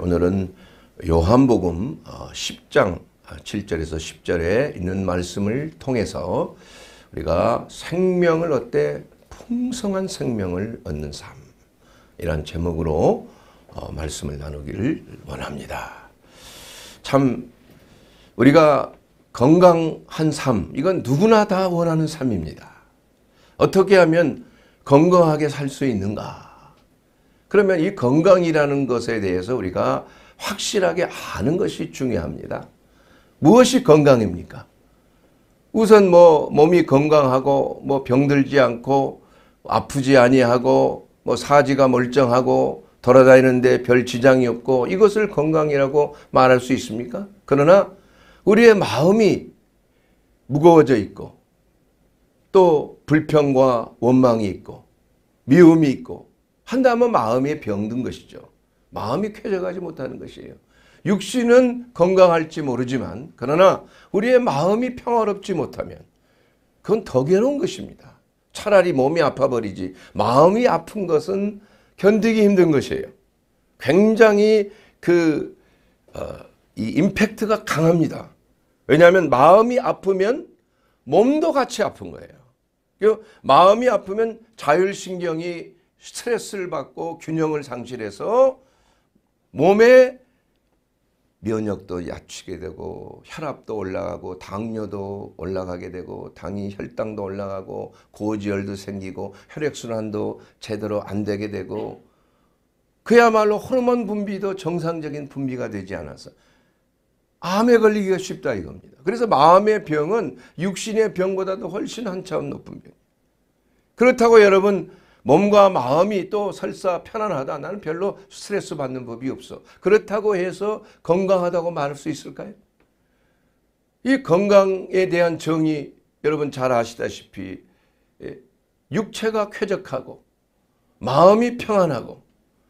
오늘은 요한복음 10장 어, 7절에서 아, 10절에 있는 말씀을 통해서 우리가 생명을 얻되 풍성한 생명을 얻는 삶 이란 제목으로 어, 말씀을 나누기를 원합니다. 참 우리가 건강한 삶 이건 누구나 다 원하는 삶입니다. 어떻게 하면 건강하게 살 수 있는가? 그러면 이 건강이라는 것에 대해서 우리가 확실하게 아는 것이 중요합니다. 무엇이 건강입니까? 우선 뭐 몸이 건강하고 뭐 병들지 않고 아프지 아니하고 뭐 사지가 멀쩡하고 돌아다니는데 별 지장이 없고 이것을 건강이라고 말할 수 있습니까? 그러나 우리의 마음이 무거워져 있고 또 불평과 원망이 있고 미움이 있고 한다면 마음이 병든 것이죠. 마음이 쾌적하지 못하는 것이에요. 육신은 건강할지 모르지만 그러나 우리의 마음이 평화롭지 못하면 그건 더 괴로운 것입니다. 차라리 몸이 아파버리지 마음이 아픈 것은 견디기 힘든 것이에요. 굉장히 그, 어, 이 임팩트가 강합니다. 왜냐하면 마음이 아프면 몸도 같이 아픈 거예요. 그 마음이 아프면 자율신경이 스트레스를 받고 균형을 상실해서 몸에 면역도 야치게 되고 혈압도 올라가고 당뇨도 올라가게 되고 당이 혈당도 올라가고 고지혈도 생기고 혈액순환도 제대로 안 되게 되고 그야말로 호르몬 분비도 정상적인 분비가 되지 않아서 암에 걸리기가 쉽다 이겁니다. 그래서 마음의 병은 육신의 병보다도 훨씬 한참 높은 병 그렇다고 여러분 몸과 마음이 또 설사 편안하다. 나는 별로 스트레스 받는 법이 없어. 그렇다고 해서 건강하다고 말할 수 있을까요? 이 건강에 대한 정의 여러분 잘 아시다시피 예, 육체가 쾌적하고 마음이 평안하고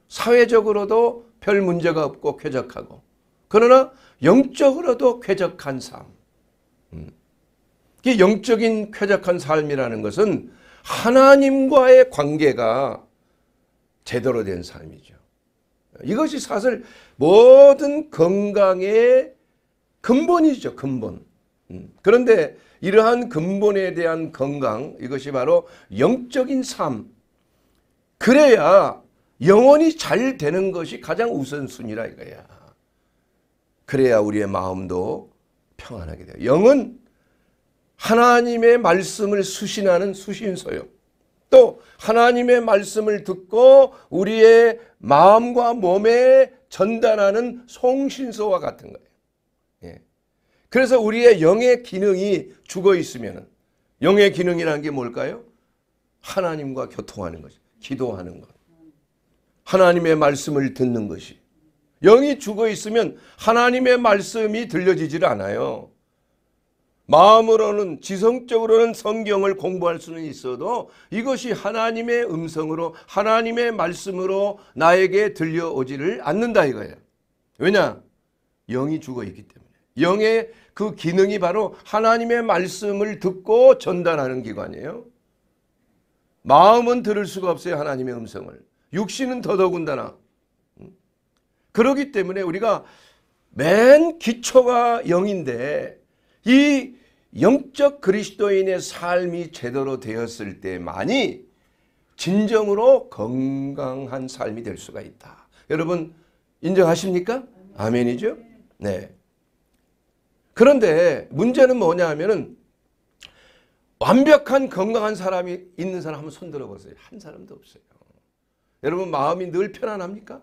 사회적으로도 별 문제가 없고 쾌적하고 그러나 영적으로도 쾌적한 삶. 음. 이 영적인 쾌적한 삶이라는 것은 하나님과의 관계가 제대로 된 삶이죠. 이것이 사실 모든 건강의 근본이죠. 근본. 음, 그런데 이러한 근본에 대한 건강 이것이 바로 영적인 삶. 그래야 영혼이 잘 되는 것이 가장 우선순위라 이거야. 그래야 우리의 마음도 평안하게 돼요. 영은 하나님의 말씀을 수신하는 수신서요. 또 하나님의 말씀을 듣고 우리의 마음과 몸에 전달하는 송신서와 같은 거예요. 예. 그래서 우리의 영의 기능이 죽어 있으면 영의 기능이라는 게 뭘까요? 하나님과 교통하는 것이 기도하는 것. 하나님의 말씀을 듣는 것이. 영이 죽어 있으면 하나님의 말씀이 들려지질 않아요. 마음으로는 지성적으로는 성경을 공부할 수는 있어도 이것이 하나님의 음성으로 하나님의 말씀으로 나에게 들려오지를 않는다 이거예요. 왜냐? 영이 죽어 있기 때문에. 영의 그 기능이 바로 하나님의 말씀을 듣고 전달하는 기관이에요. 마음은 들을 수가 없어요. 하나님의 음성을. 육신은 더더군다나. 그러기 때문에 우리가 맨 기초가 영인데 이 영적 그리스도인의 삶이 제대로 되었을 때만이 진정으로 건강한 삶이 될 수가 있다. 여러분 인정하십니까? 아멘이죠? 네. 그런데 문제는 뭐냐 하면은 완벽한 건강한 사람이 있는 사람 한번 손들어 보세요. 한 사람도 없어요. 여러분 마음이 늘 편안합니까?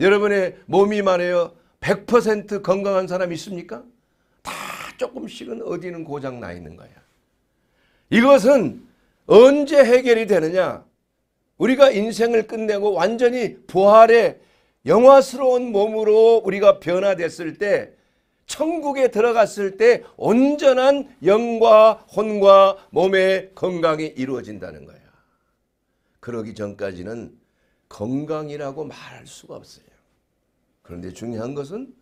여러분의 몸이 말해요. 100% 건강한 사람 있습니까? 다 조금씩은 어디는 고장 나 있는 거예 이것은 언제 해결이 되느냐? 우리가 인생을 끝내고 완전히 부활의 영화스러운 몸으로 우리가 변화됐을 때 천국에 들어갔을 때 온전한 영과 혼과 몸의 건강이 이루어진다는 거야. 그러기 전까지는 건강이라고 말할 수가 없어요. 그런데 중요한 것은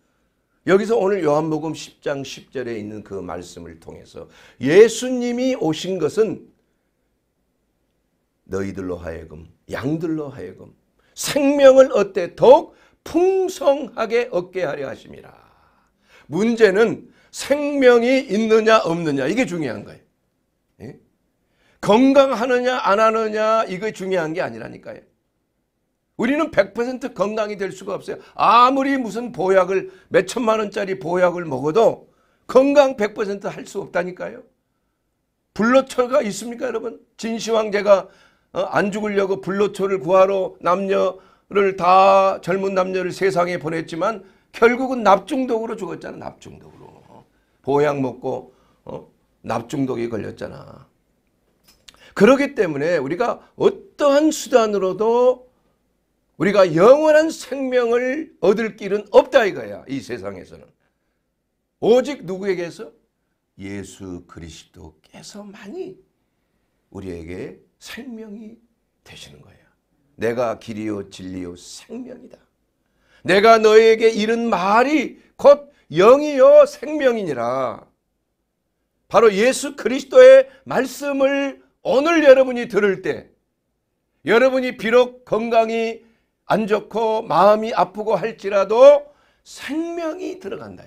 여기서 오늘 요한복음 10장 10절에 있는 그 말씀을 통해서 예수님이 오신 것은 너희들로 하여금 양들로 하여금 생명을 어때 더욱 풍성하게 얻게 하려 하십이라 문제는 생명이 있느냐 없느냐 이게 중요한 거예요. 예? 건강하느냐 안 하느냐 이게 중요한 게 아니라니까요. 우리는 100% 건강이 될 수가 없어요. 아무리 무슨 보약을 몇 천만 원짜리 보약을 먹어도 건강 100%할 수 없다니까요. 불로초가 있습니까 여러분? 진시황제가 어, 안 죽으려고 불로초를 구하러 남녀를 다 젊은 남녀를 세상에 보냈지만 결국은 납중독으로 죽었잖아 납중독으로. 보약 먹고 어? 납중독이 걸렸잖아. 그러기 때문에 우리가 어떠한 수단으로도 우리가 영원한 생명을 얻을 길은 없다 이거야. 이 세상에서는. 오직 누구에게서? 예수 그리스도께서만이 우리에게 생명이 되시는 거예요. 내가 길이요 진리요 생명이다. 내가 너에게 이른 말이 곧 영이요 생명이니라. 바로 예수 그리스도의 말씀을 오늘 여러분이 들을 때 여러분이 비록 건강이 안 좋고 마음이 아프고 할지라도 생명이 들어간다.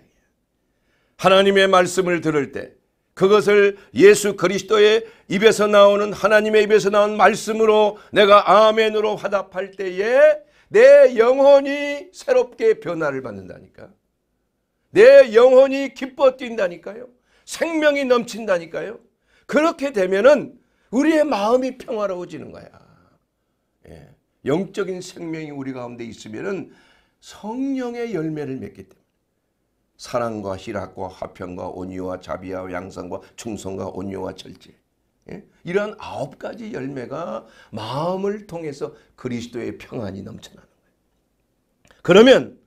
하나님의 말씀을 들을 때 그것을 예수 그리스도의 입에서 나오는 하나님의 입에서 나온 말씀으로 내가 아멘으로 화답할 때에 내 영혼이 새롭게 변화를 받는다니까. 내 영혼이 기뻐 뛴다니까요. 생명이 넘친다니까요. 그렇게 되면은 우리의 마음이 평화로워지는 거야. 영적인 생명이 우리 가운데 있으면 성령의 열매를 맺게됩문에 사랑과 희락과 화평과 온유와 자비와 양성과 충성과 온유와 절제 예? 이러한 아홉 가지 열매가 마음을 통해서 그리스도의 평안이 넘쳐나는 거예요. 그러면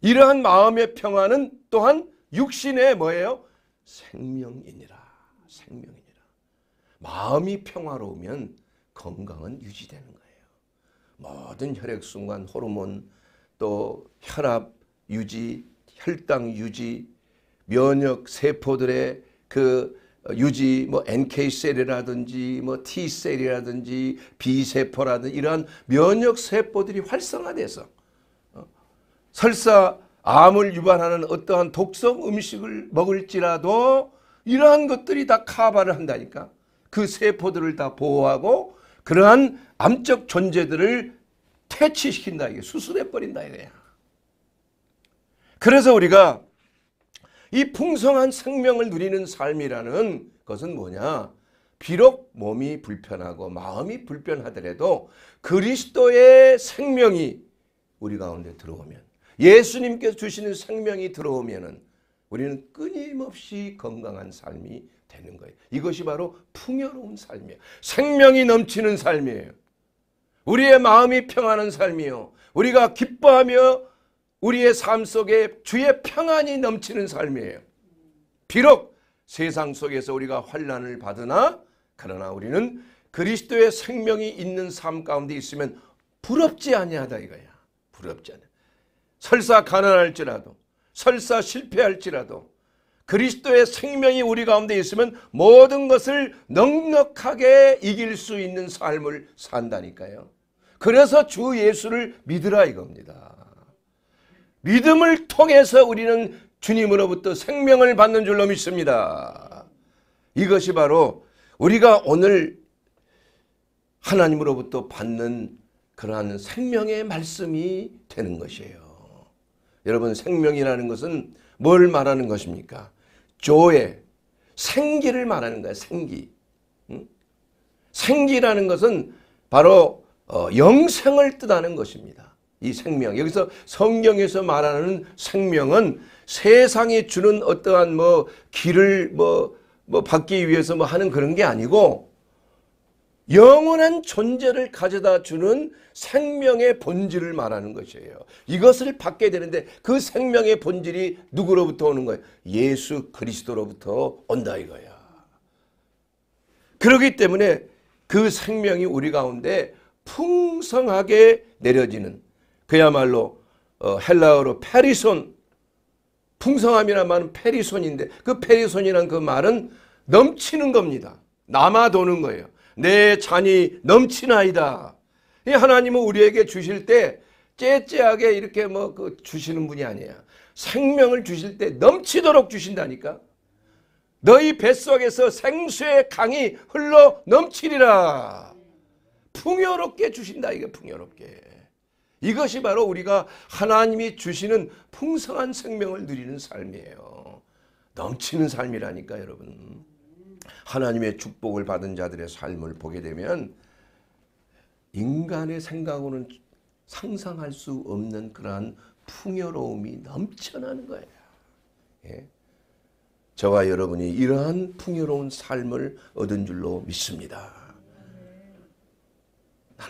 이러한 마음의 평안은 또한 육신의 뭐예요? 생명이니라. 생명이니라. 마음이 평화로우면 건강은 유지되는 모든 혈액순환 호르몬 또 혈압 유지 혈당 유지 면역 세포들의 그 유지 뭐 NK 셀이라든지 뭐 T 셀이라든지 B 세포라든지 이러한 면역 세포들이 활성화돼서 어? 설사 암을 유발하는 어떠한 독성 음식을 먹을지라도 이러한 것들이 다 카바를 한다니까 그 세포들을 다 보호하고 그러한 암적 존재들을 퇴치시킨다. 이게 수술해버린다. 이거야. 그래서 우리가 이 풍성한 생명을 누리는 삶이라는 것은 뭐냐. 비록 몸이 불편하고 마음이 불편하더라도 그리스도의 생명이 우리 가운데 들어오면 예수님께서 주시는 생명이 들어오면 우리는 끊임없이 건강한 삶이 되는 거예요. 이것이 바로 풍요로운 삶이에요. 생명이 넘치는 삶이에요. 우리의 마음이 평안한 삶이요. 우리가 기뻐하며 우리의 삶 속에 주의 평안이 넘치는 삶이에요. 비록 세상 속에서 우리가 환란을 받으나 그러나 우리는 그리스도의 생명이 있는 삶 가운데 있으면 부럽지 아니하다 이거야. 부럽지 않아. 설사 가난할지라도 설사 실패할지라도 그리스도의 생명이 우리 가운데 있으면 모든 것을 넉넉하게 이길 수 있는 삶을 산다니까요. 그래서 주 예수를 믿으라 이겁니다. 믿음을 통해서 우리는 주님으로부터 생명을 받는 줄로 믿습니다. 이것이 바로 우리가 오늘 하나님으로부터 받는 그러한 생명의 말씀이 되는 것이에요. 여러분 생명이라는 것은 뭘 말하는 것입니까? 조의 생기를 말하는 거야. 생기. 생기라는 것은 바로 어, 영생을 뜻하는 것입니다. 이 생명. 여기서 성경에서 말하는 생명은 세상이 주는 어떠한 뭐 길을 뭐, 뭐 받기 위해서 뭐 하는 그런 게 아니고 영원한 존재를 가져다 주는 생명의 본질을 말하는 것이에요. 이것을 받게 되는데 그 생명의 본질이 누구로부터 오는 거예요? 예수 그리스도로부터 온다 이거야. 그러기 때문에 그 생명이 우리 가운데 풍성하게 내려지는 그야말로 어, 헬라어로 페리손 풍성함이라 말은 페리손인데 그 페리손이란 그 말은 넘치는 겁니다. 남아 도는 거예요. 내 잔이 넘치나이다. 이 하나님은 우리에게 주실 때 째째하게 이렇게 뭐 그 주시는 분이 아니야. 생명을 주실 때 넘치도록 주신다니까. 너희 뱃속에서 생수의 강이 흘러 넘치리라. 풍요롭게 주신다 이게 풍요롭게. 이것이 바로 우리가 하나님이 주시는 풍성한 생명을 누리는 삶이에요. 넘치는 삶이라니까 여러분. 하나님의 축복을 받은 자들의 삶을 보게 되면 인간의 생각으로는 상상할 수 없는 그러한 풍요로움이 넘쳐나는 거예요. 예? 저와 여러분이 이러한 풍요로운 삶을 얻은 줄로 믿습니다. 난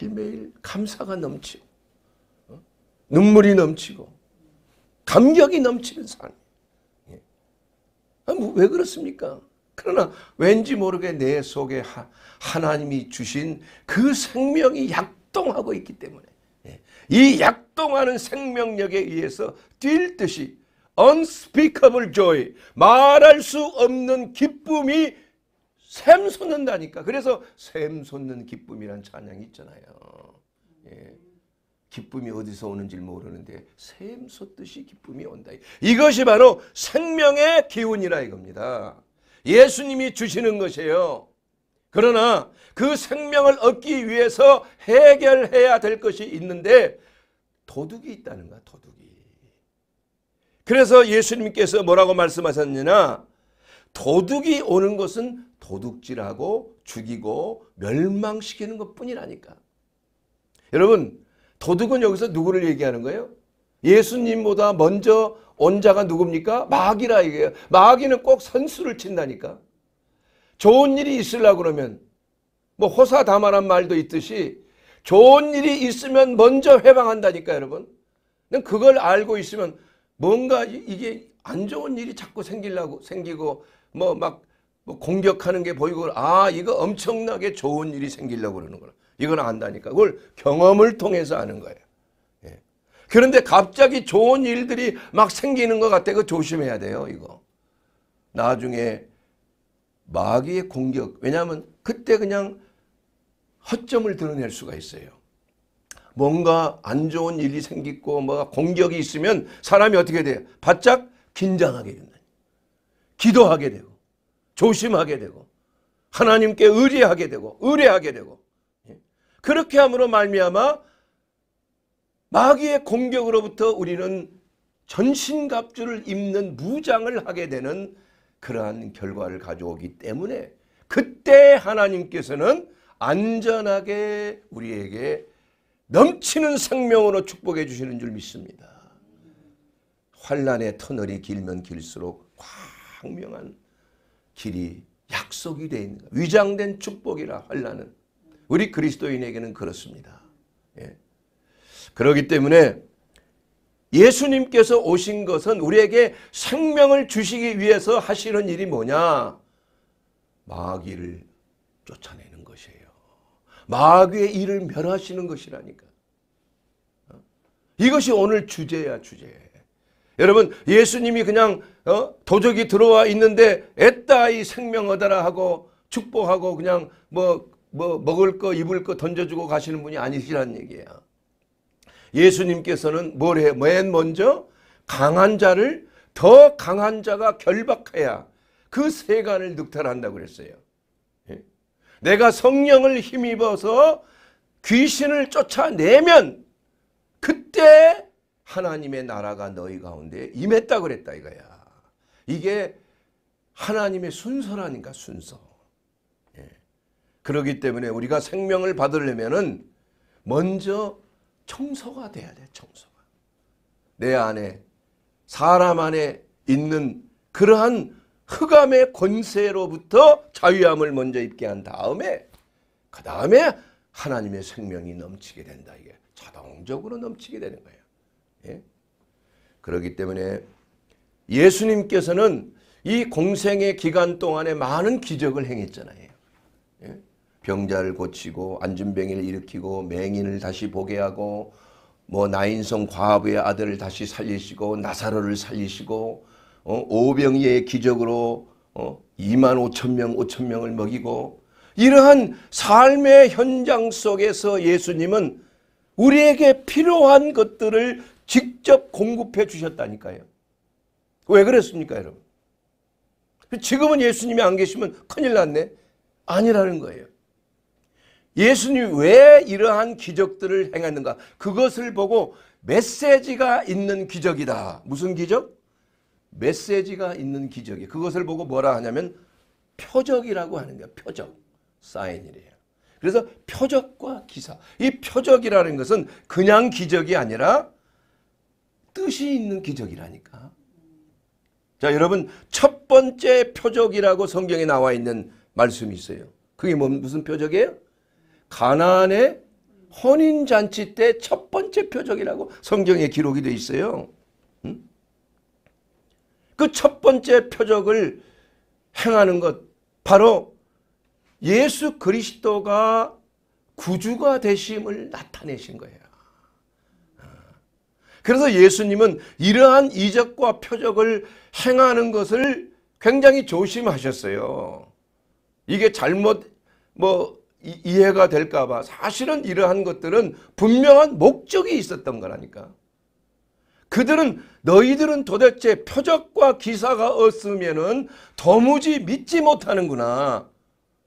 매일매일 감사가 넘치고 어? 눈물이 넘치고 감격이 넘치는 삶. 예. 아, 뭐왜 그렇습니까? 그러나 왠지 모르게 내 속에 하, 하나님이 주신 그 생명이 약동하고 있기 때문에 예, 이 약동하는 생명력에 의해서 뛸 듯이 unspeakable joy 말할 수 없는 기쁨이 샘솟는다니까. 그래서 샘솟는 기쁨이란 찬양이 있잖아요. 예. 기쁨이 어디서 오는지 모르는데 샘솟듯이 기쁨이 온다. 이것이 바로 생명의 기운이라 이겁니다. 예수님이 주시는 것이에요. 그러나 그 생명을 얻기 위해서 해결해야 될 것이 있는데 도둑이 있다는 거야 도둑이. 그래서 예수님께서 뭐라고 말씀하셨느냐 도둑이 오는 것은 도둑질하고 죽이고 멸망시키는 것뿐이라니까. 여러분 도둑은 여기서 누구를 얘기하는 거예요? 예수님보다 먼저 온 자가 누굽니까? 마귀라 이게요. 마귀는 꼭 선수를 친다니까. 좋은 일이 있으려고 그러면 뭐 호사다마란 말도 있듯이 좋은 일이 있으면 먼저 해방한다니까 여러분. 근데 그걸 알고 있으면 뭔가 이게 안 좋은 일이 자꾸 생기려고 생기고 뭐막 뭐 공격하는 게 보이고 아 이거 엄청나게 좋은 일이 생기려고 그러는구나. 이건 안다니까. 그걸 경험을 통해서 아는 거예요. 그런데 갑자기 좋은 일들이 막 생기는 것 같아. 그 조심해야 돼요. 이거. 나중에 마귀의 공격. 왜냐하면 그때 그냥 허점을 드러낼 수가 있어요. 뭔가 안 좋은 일이 생기고 뭐가 공격이 있으면 사람이 어떻게 돼요? 바짝 긴장하게 된다. 기도하게 되고 조심하게 되고 하나님께 의뢰하게 되고 의뢰하게 되고 예. 그렇게 함으로 말미암아 마귀의 공격으로부터 우리는 전신갑주를 입는 무장을 하게 되는 그러한 결과를 가져오기 때문에 그때 하나님께서는 안전하게 우리에게 넘치는 생명으로 축복해 주시는 줄 믿습니다. 환란의 터널이 길면 길수록 광명한 길이 약속이 되어 있는 거예요. 위장된 축복이라 환란은 우리 그리스도인에게는 그렇습니다. 예. 그러기 때문에 예수님께서 오신 것은 우리에게 생명을 주시기 위해서 하시는 일이 뭐냐? 마귀를 쫓아내는 것이에요. 마귀의 일을 멸하시는 것이라니까. 이것이 오늘 주제야 주제. 여러분 예수님이 그냥 어? 도적이 들어와 있는데 애따이 생명 얻어라 하고 축복하고 그냥 뭐, 뭐 먹을 거 입을 거 던져주고 가시는 분이 아니시란 얘기야. 예수님께서는 뭘 해요? 맨 먼저 강한 자를 더 강한 자가 결박해야 그 세간을 늑탈한다고 그랬어요. 예. 내가 성령을 힘입어서 귀신을 쫓아내면 그때 하나님의 나라가 너희 가운데 임했다 그랬다 이거야. 이게 하나님의 순서라니까 순서. 예. 그러기 때문에 우리가 생명을 받으려면 먼저 청소가 돼야 돼. 청소가. 내 안에 사람 안에 있는 그러한 흑암의 권세로부터 자유함을 먼저 입게 한 다음에 그 다음에 하나님의 생명이 넘치게 된다. 이게 자동적으로 넘치게 되는 거예요. 예? 그렇기 때문에 예수님께서는 이 공생의 기간 동안에 많은 기적을 행했잖아요. 병자를 고치고 안진병을 일으키고 맹인을 다시 보게 하고 뭐 나인성 과부의 아들을 다시 살리시고 나사로를 살리시고 어? 오병이의 기적으로 어? 2만 5천 명 5천 명을 먹이고 이러한 삶의 현장 속에서 예수님은 우리에게 필요한 것들을 직접 공급해 주셨다니까요. 왜 그랬습니까 여러분? 지금은 예수님이 안 계시면 큰일 났네. 아니라는 거예요. 예수님 이왜 이러한 기적들을 행했는가? 그것을 보고 메시지가 있는 기적이다. 무슨 기적? 메시지가 있는 기적이. 그것을 보고 뭐라 하냐면 표적이라고 하는 거예 표적. 사인이래요. 그래서 표적과 기사. 이 표적이라는 것은 그냥 기적이 아니라 뜻이 있는 기적이라니까. 자, 여러분 첫 번째 표적이라고 성경에 나와 있는 말씀이 있어요. 그게 뭐, 무슨 표적이에요? 가나안의 혼인 잔치 때 첫 번째 표적이라고 성경에 기록이 되어 있어요. 그 첫 번째 표적을 행하는 것 바로 예수 그리스도가 구주가 되심을 나타내신 거예요. 아. 그래서 예수님은 이러한 이적과 표적을 행하는 것을 굉장히 조심하셨어요. 이게 잘못 뭐 이, 해가 될까 봐 사실은 이러한 것들은 분명한 목적이 있었던 거라니까. 그들은 너희들은 도대체 표적과 기사가 없으면은 도무지 믿지 못하는구나.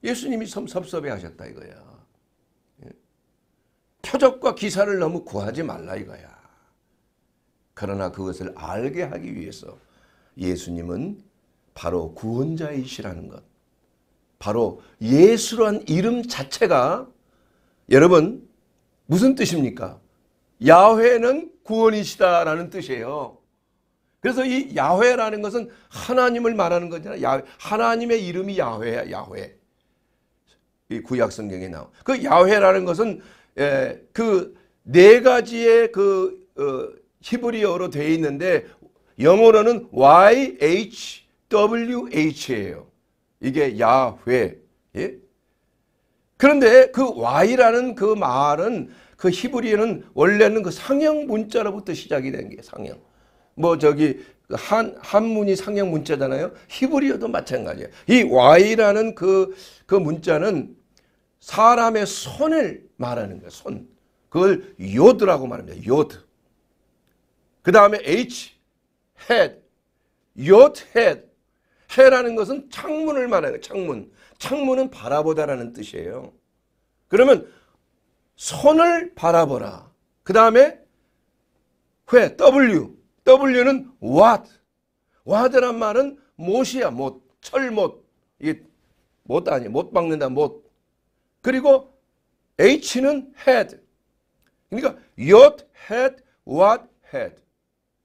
예수님이 참 섭섭해 하셨다 이거야. 예. 표적과 기사를 너무 구하지 말라 이거야. 그러나 그것을 알게 하기 위해서 예수님은 바로 구원자이시라는 것. 바로 예수란 이름 자체가 여러분 무슨 뜻입니까? 야훼는 구원이시다라는 뜻이에요. 그래서 이 야훼라는 것은 하나님을 말하는 거잖아요. 야, 하나님의 이름이 야훼야, 야훼. 이 구약 성경에 나와. 그 야훼라는 것은 예, 그네 가지의 그 어, 히브리어로 되어 있는데 영어로는 YHWH예요. 이게 야훼. 예? 그런데 그 Y라는 그 말은 그 히브리어는 원래는 그 상형 문자로부터 시작이 된 게 상형. 뭐 저기 그 한 한문이 상형 문자잖아요. 히브리어도 마찬가지예요. 이 Y라는 그 그 문자는 사람의 손을 말하는 거예요. 손. 그걸 요드라고 말합니다. 요드. 그 다음에 H, head, 요트 head. 해라는 것은 창문을 말하는 창문. 창문은 바라보다라는 뜻이에요. 그러면 손을 바라보라. 그 다음에 회 W. W는 what. what란 말은 못이야. 못. 철못. 못 아니야. 못 박는다. 못. 그리고 H는 head. 그러니까 your head, what head.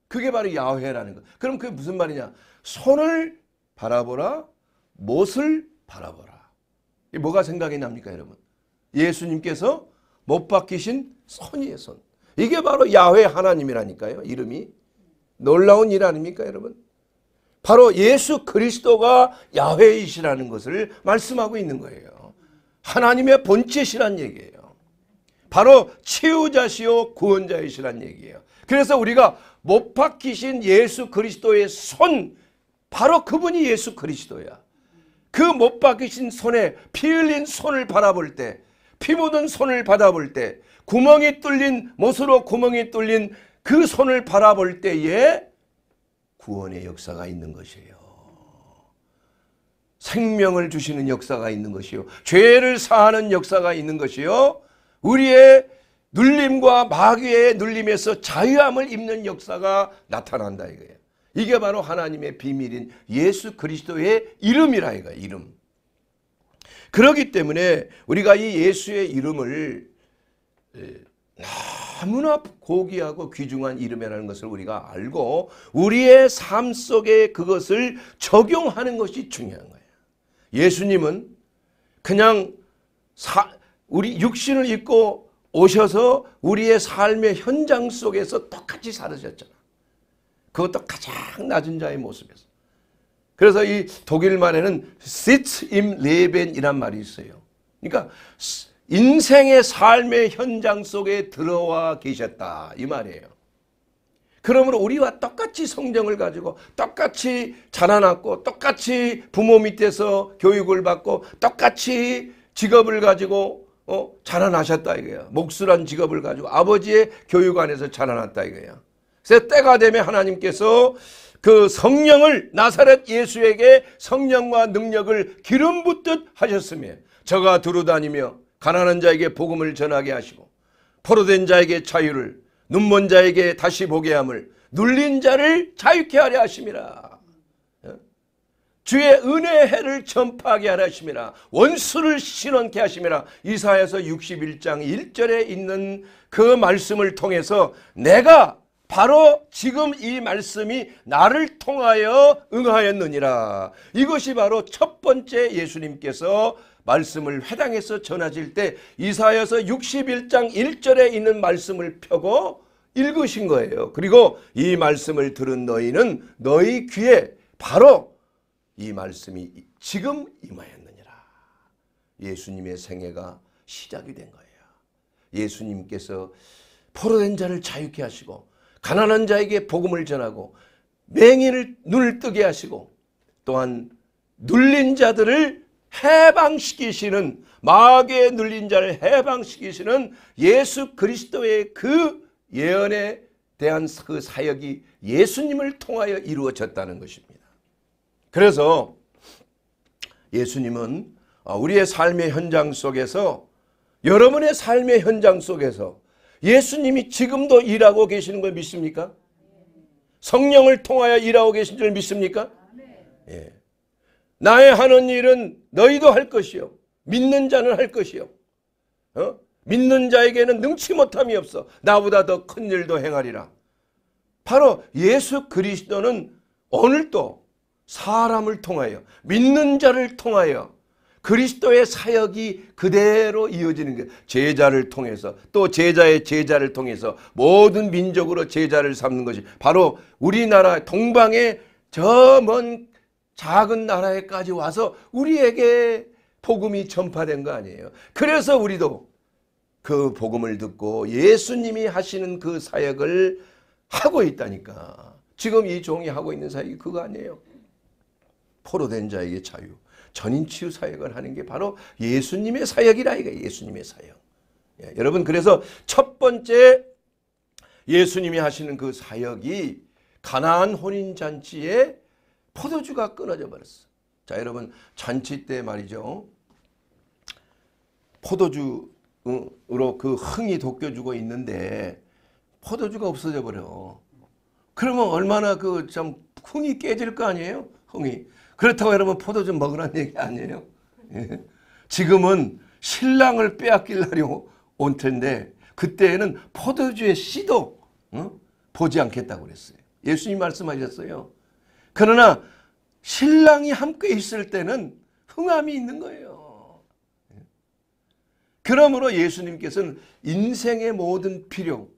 그게 바로 야훼라는 거. 그럼 그게 무슨 말이냐? 손을 바라보라. 무엇을 바라보라. 이 뭐가 생각이 납니까 여러분? 예수님께서 못 박히신 선의의 손. 이게 바로 야훼 하나님이라니까요. 이름이. 놀라운 일 아닙니까 여러분? 바로 예수 그리스도가 야훼이시라는 것을 말씀하고 있는 거예요. 하나님의 본체시란 얘기예요. 바로 치유자시오 구원자이시란 얘기예요. 그래서 우리가 못 박히신 예수 그리스도의 손 바로 그분이 예수 그리스도야. 그 못 박으신 손에 피 흘린 손을 바라볼 때, 피 묻은 손을 바라볼 때, 구멍이 뚫린 못으로 구멍이 뚫린 그 손을 바라볼 때에 구원의 역사가 있는 것이에요. 생명을 주시는 역사가 있는 것이요. 죄를 사하는 역사가 있는 것이요. 우리의 눌림과 마귀의 눌림에서 자유함을 입는 역사가 나타난다 이거예요. 이게 바로 하나님의 비밀인 예수 그리스도의 이름이라 이거 이름. 그러기 때문에 우리가 이 예수의 이름을 너무나 고귀하고 귀중한 이름이라는 것을 우리가 알고 우리의 삶 속에 그것을 적용하는 것이 중요한 거예요. 예수님은 그냥 사, 우리 육신을 입고 오셔서 우리의 삶의 현장 속에서 똑같이 사르셨잖아. 그것도 가장 낮은 자의 모습에서. 그래서 이 독일말에는 sit im Leben이란 말이 있어요. 그러니까 인생의 삶의 현장 속에 들어와 계셨다 이 말이에요. 그러므로 우리와 똑같이 성정을 가지고 똑같이 자라났고 똑같이 부모 밑에서 교육을 받고 똑같이 직업을 가지고 어, 자라나셨다 이거예 목수란 직업을 가지고 아버지의 교육 안에서 자라났다 이거예요. 그래서 때가 되면 하나님께서 그 성령을 나사렛 예수에게 성령과 능력을 기름 붓듯 하셨으며 저가 두루다니며 가난한 자에게 복음을 전하게 하시고 포로된 자에게 자유를 눈먼 자에게 다시 보게 함을 눌린 자를 자유케 하려 하심이라 예? 주의 은혜의 해를 전파하게 하라 하심이라 원수를 신원케 하심이라 이사에서 61장 1절에 있는 그 말씀을 통해서 내가 바로 지금 이 말씀이 나를 통하여 응하였느니라. 이것이 바로 첫 번째 예수님께서 말씀을 회당에서 전하실 때 이사여서 61장 1절에 있는 말씀을 펴고 읽으신 거예요. 그리고 이 말씀을 들은 너희는 너희 귀에 바로 이 말씀이 지금 임하였느니라. 예수님의 생애가 시작이 된 거예요. 예수님께서 포로된 자를 자유케 하시고 가난한 자에게 복음을 전하고 맹인을 눈을 뜨게 하시고 또한 눌린 자들을 해방시키시는 마귀에 눌린 자를 해방시키시는 예수 그리스도의 그 예언에 대한 그 사역이 예수님을 통하여 이루어졌다는 것입니다. 그래서 예수님은 우리의 삶의 현장 속에서 여러분의 삶의 현장 속에서 예수님이 지금도 일하고 계시는 걸 믿습니까? 성령을 통하여 일하고 계신 줄 믿습니까? 예. 나의 하는 일은 너희도 할 것이요. 믿는 자는 할 것이요. 어? 믿는 자에게는 능치 못함이 없어. 나보다 더 큰 일도 행하리라. 바로 예수 그리스도는 오늘도 사람을 통하여 믿는 자를 통하여 그리스도의 사역이 그대로 이어지는 게 제자를 통해서 또 제자의 제자를 통해서 모든 민족으로 제자를 삼는 것이 바로 우리나라 동방의 저 먼 작은 나라에까지 와서 우리에게 복음이 전파된 거 아니에요. 그래서 우리도 그 복음을 듣고 예수님이 하시는 그 사역을 하고 있다니까. 지금 이 종이 하고 있는 사역이 그거 아니에요. 포로된 자에게 자유. 전인치유 사역을 하는 게 바로 예수님의 사역이라 이거예수님의 사역. 예, 여러분 그래서 첫 번째 예수님이 하시는 그 사역이 가나안 혼인 잔치에 포도주가 끊어져 버렸어. 자, 여러분 잔치 때 말이죠. 포도주로 그 흥이 돋겨주고 있는데 포도주가 없어져 버려. 그러면 얼마나 그 참 흥이 깨질 거 아니에요? 흥이. 그렇다고 여러분 포도 좀 먹으라는 얘기 아니에요. 예. 지금은 신랑을 빼앗기려고 온 텐데 그때에는 포도주의 씨도 어? 보지 않겠다고 그랬어요. 예수님 말씀하셨어요. 그러나 신랑이 함께 있을 때는 흥함이 있는 거예요. 예. 그러므로 예수님께서는 인생의 모든 필요,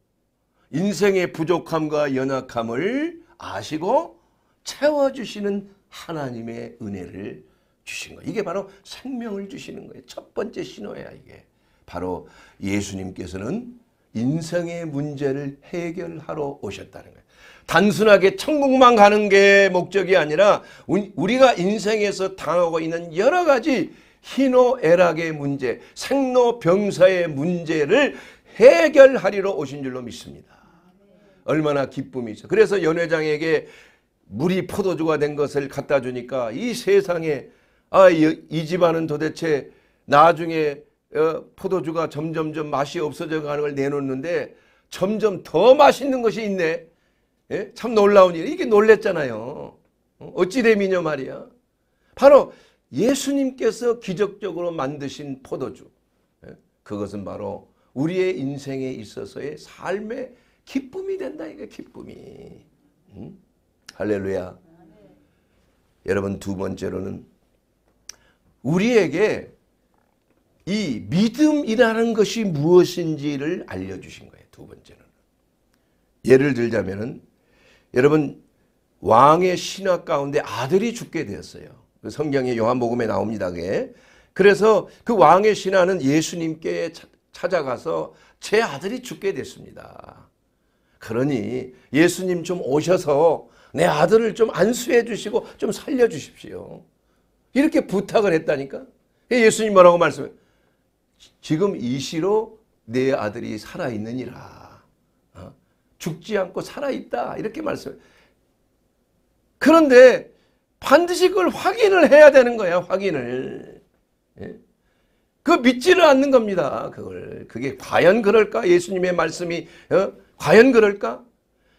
인생의 부족함과 연약함을 아시고 채워주시는 하나님의 은혜를 주신 거예요. 이게 바로 생명을 주시는 거예요. 첫 번째 신호야 이게. 바로 예수님께서는 인생의 문제를 해결하러 오셨다는 거예요. 단순하게 천국만 가는 게 목적이 아니라 우리가 인생에서 당하고 있는 여러 가지 희노애락의 문제, 생로병사의 문제를 해결하리러 오신 줄로 믿습니다. 얼마나 기쁨이죠. 그래서 연회장에게 물이 포도주가 된 것을 갖다 주니까 이 세상에 아, 이, 이 집안은 도대체 나중에 어, 포도주가 점점점 맛이 없어져 가는 걸 내놓는데 점점 더 맛있는 것이 있네. 예? 참 놀라운 일. 이게 놀랬잖아요. 어, 어찌됨이냐 말이야. 바로 예수님께서 기적적으로 만드신 포도주. 예? 그것은 바로 우리의 인생에 있어서의 삶의 기쁨이 된다. 이게 기쁨이. 음? 할렐루야. 여러분 두 번째로는 우리에게 이 믿음이라는 것이 무엇인지를 알려주신 거예요. 두 번째는. 예를 들자면 여러분 왕의 신학 가운데 아들이 죽게 되었어요. 그 성경의 요한복음에 나옵니다. 그게. 그래서 그 왕의 신하는 예수님께 찾아가서 제 아들이 죽게 됐습니다. 그러니 예수님 좀 오셔서 내 아들을 좀 안수해 주시고 좀 살려 주십시오. 이렇게 부탁을 했다니까. 예, 예수님 뭐라고 말씀해? 지금 이 시로 내 아들이 살아 있느니라. 어? 죽지 않고 살아 있다. 이렇게 말씀해. 그런데 반드시 그걸 확인을 해야 되는 거야. 확인을. 예? 그 믿지를 않는 겁니다. 그걸 그게 과연 그럴까? 예수님의 말씀이 어? 과연 그럴까?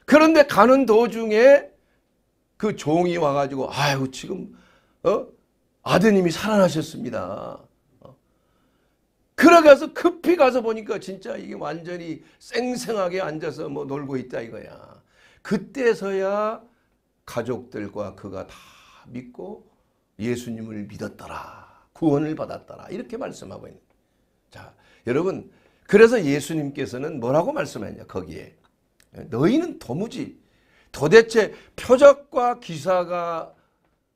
그런데 가는 도중에 그 종이 와가지고 아유 지금 어? 아드님이 살아나셨습니다. 어? 그러가서 급히 가서 보니까 진짜 이게 완전히 생생하게 앉아서 뭐 놀고 있다 이거야. 그때서야 가족들과 그가 다 믿고 예수님을 믿었더라. 구원을 받았더라. 이렇게 말씀하고 있는 자, 여러분 그래서 예수님께서는 뭐라고 말씀했냐 거기에 너희는 도무지 도대체 표적과 기사가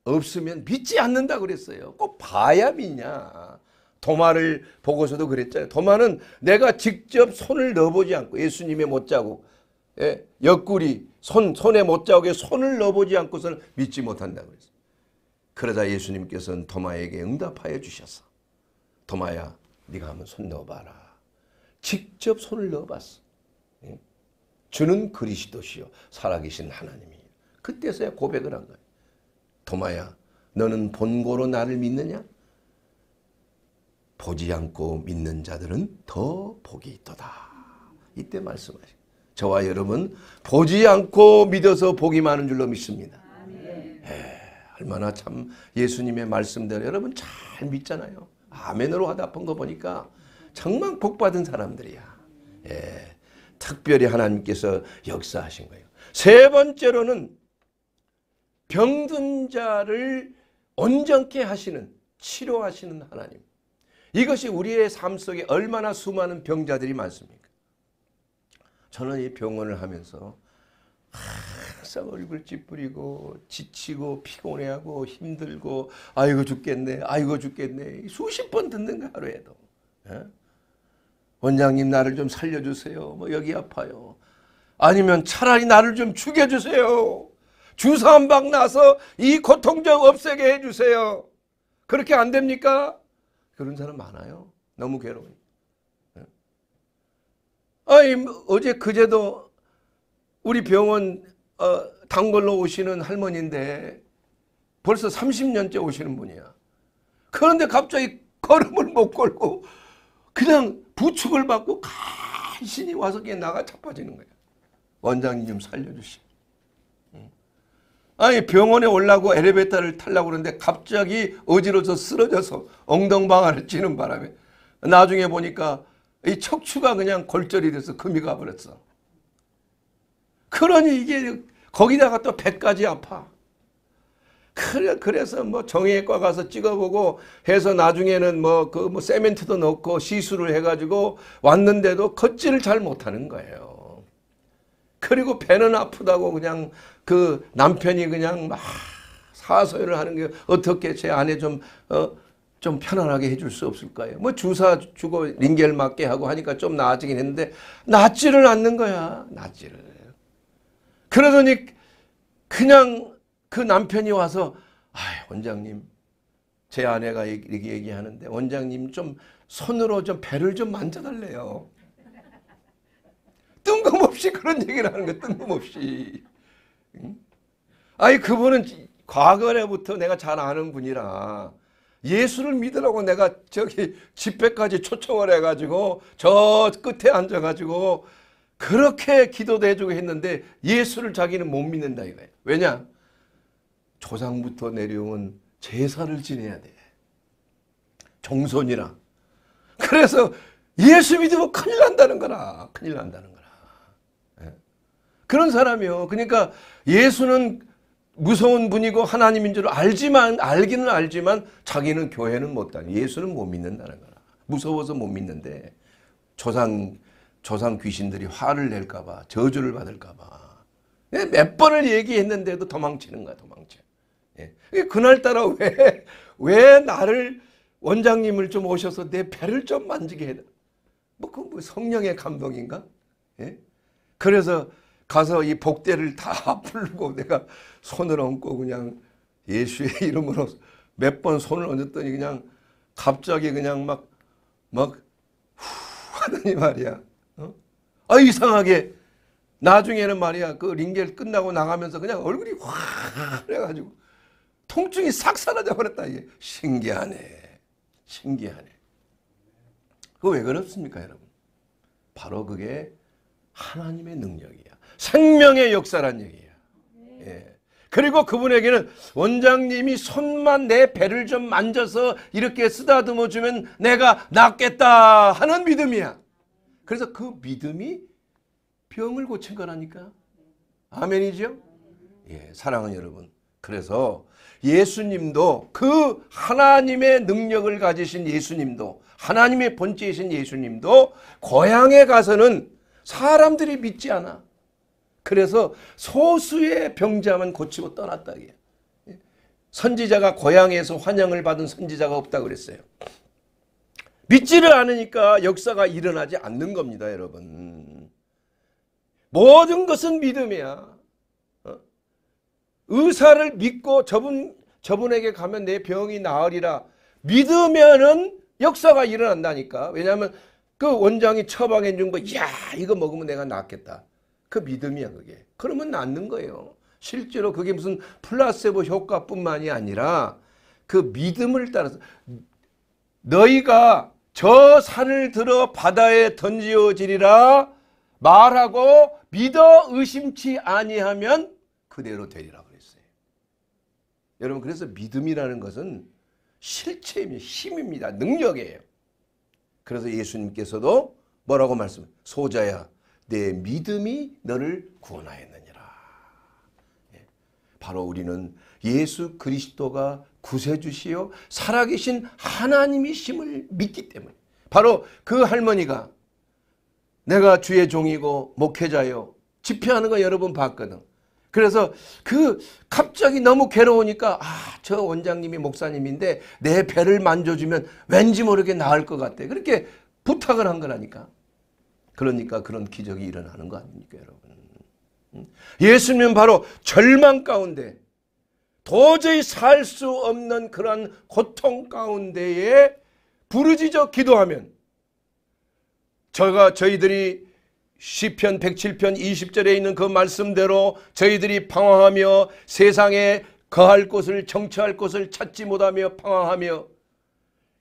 없으면 믿지 않는다 그랬어요. 꼭 봐야 믿냐. 도마를 보고서도 그랬잖아요. 도마는 내가 직접 손을 넣어보지 않고 예수님의 못자국, 예, 옆구리, 손, 손에 못자국에 손을 넣어보지 않고서는 믿지 못한다 그랬어요. 그러자 예수님께서는 도마에게 응답하여 주셔서 도마야 네가 한번 손 넣어봐라. 직접 손을 넣어봤어. 주는 그리스도시요 살아계신 하나님이 그때서야 고백을 한 거예요. 도마야 너는 본고로 나를 믿느냐? 보지 않고 믿는 자들은 더 복이 있도다. 이때 말씀하신 저와 여러분 보지 않고 믿어서 복이 많은 줄로 믿습니다. 예, 얼마나 참 예수님의 말씀대로 여러분 잘 믿잖아요. 아멘으로 화답한 거 보니까 정말 복받은 사람들이야. 예. 특별히 하나님께서 역사하신 거예요. 세 번째로는 병든 자를 온전케 하시는 치료하시는 하나님. 이것이 우리의 삶 속에 얼마나 수많은 병자들이 많습니까? 저는 이 병원을 하면서 항상 얼굴 찌푸리고 지치고 피곤해하고 힘들고 아이고 죽겠네 아이고 죽겠네 수십 번 듣는 거 하루에도 예? 원장님 나를 좀 살려주세요. 뭐 여기 아파요. 아니면 차라리 나를 좀 죽여주세요. 주사 한 방 나서 이 고통 좀 없애게 해주세요. 그렇게 안 됩니까? 그런 사람 많아요. 너무 괴로워요. 예. 아이 뭐 어제 그제도 우리 병원 어, 단골로 오시는 할머니인데 벌써 30년째 오시는 분이야. 그런데 갑자기 걸음을 못 걸고 그냥 부축을 받고 간신히 와서 그게 나가 자빠지는 거야. 원장님 좀 살려주시. 아니 병원에 올라고 엘리베이터를 타려고 그러는데 갑자기 어지러워 쓰러져서 엉덩방아를 찌는 바람에 나중에 보니까 이 척추가 그냥 골절이 돼서 금이 가버렸어. 그러니 이게 거기다가 또 배까지 아파. 그, 그래서 뭐 정형외과 가서 찍어보고 해서 나중에는 뭐그뭐 그 뭐 세멘트도 넣고 시술을 해가지고 왔는데도 걷지를 잘 못하는 거예요. 그리고 배는 아프다고 그냥 그 남편이 그냥 막 사소를 하는 게 어떻게 제 아내 좀, 어, 좀 편안하게 해줄 수 없을까요? 뭐 주사 주고 링겔 맞게 하고 하니까 좀 나아지긴 했는데 낫지를 않는 거야. 낫지를. 그러더니 그냥 그 남편이 와서 아 원장님 제 아내가 이렇게 얘기하는데 원장님 좀 손으로 좀 배를 좀 만져달래요. 뜬금없이 그런 얘기를 하는 거예요 뜬금없이. 응? 아니 그분은 과거에부터 내가 잘 아는 분이라 예수를 믿으라고 내가 저기 집회까지 초청을 해가지고 저 끝에 앉아가지고 그렇게 기도도 해주고 했는데 예수를 자기는 못 믿는다 이거예요. 왜냐? 조상부터 내려온 제사를 지내야 돼. 정손이라. 그래서 예수 믿으면 큰일 난다는 거라. 큰일 난다는 거라. 예. 그런 사람이요. 그러니까 예수는 무서운 분이고 하나님인 줄 알지만 알기는 알지만 자기는 교회는 못 다니. 예수는 못 믿는다는 거라. 무서워서 못 믿는데 조상 조상 귀신들이 화를 낼까 봐 저주를 받을까 봐. 예, 몇 번을 얘기했는데도 도망치는 거야, 도망쳐. 예. 그날따라 왜, 왜 나를 원장님을 좀 오셔서 내 배를 좀 만지게 해. 뭐, 그뭐 성령의 감동인가? 예? 그래서 가서 이 복대를 다 풀고 내가 손을 얹고 그냥 예수의 이름으로 몇 번 손을 얹었더니 그냥 갑자기 그냥 막, 막, 후, 하더니 말이야. 어? 아, 이상하게. 나중에는 말이야. 그 링겔 끝나고 나가면서 그냥 얼굴이 확 해가지고. 통증이 싹 사라져 버렸다 이게 신기하네 신기하네 그왜 그렇습니까 여러분 바로 그게 하나님의 능력이야 생명의 역사란 얘기야 예. 그리고 그분에게는 원장님이 손만 내 배를 좀 만져서 이렇게 쓰다듬어 주면 내가 낫겠다 하는 믿음이야 그래서 그 믿음이 병을 고친 거라니까 아멘이죠 예, 사랑하는 여러분 그래서 예수님도 그 하나님의 능력을 가지신 예수님도 하나님의 본체이신 예수님도 고향에 가서는 사람들이 믿지 않아. 그래서 소수의 병자만 고치고 떠났다. 선지자가 고향에서 환영을 받은 선지자가 없다 그랬어요. 믿지를 않으니까 역사가 일어나지 않는 겁니다, 여러분. 모든 것은 믿음이야. 의사를 믿고 저분 저분에게 가면 내 병이 나으리라 믿으면은 역사가 일어난다니까. 왜냐하면 그 원장이 처방해 준 거, 야 이거 먹으면 내가 낫겠다. 그 믿음이야 그게. 그러면 낫는 거예요. 실제로 그게 무슨 플라세보 효과뿐만이 아니라 그 믿음을 따라서 너희가 저 산을 들어 바다에 던지어지리라 말하고 믿어 의심치 아니하면 그대로 되리라. 여러분 그래서 믿음이라는 것은 실체이며 힘입니다. 능력이에요. 그래서 예수님께서도 뭐라고 말씀해? 소자야 내 믿음이 너를 구원하였느니라. 예. 바로 우리는 예수 그리스도가 구세주시요 살아계신 하나님이심을 믿기 때문에 바로 그 할머니가 내가 주의 종이고 목회자요 집회하는 거 여러분 봤거든. 그래서 그 갑자기 너무 괴로우니까 아저 원장님이 목사님인데 내 배를 만져주면 왠지 모르게 나을 것 같아. 그렇게 부탁을 한 거라니까. 그러니까 그런 기적이 일어나는 거 아닙니까 여러분. 예수님은 바로 절망 가운데 도저히 살 수 없는 그런 고통 가운데에 부르짖어 기도하면 저가 저희들이 시편 107편 20절에 있는 그 말씀대로 저희들이 방황하며 세상에 거할 곳을 정처할 곳을 찾지 못하며 방황하며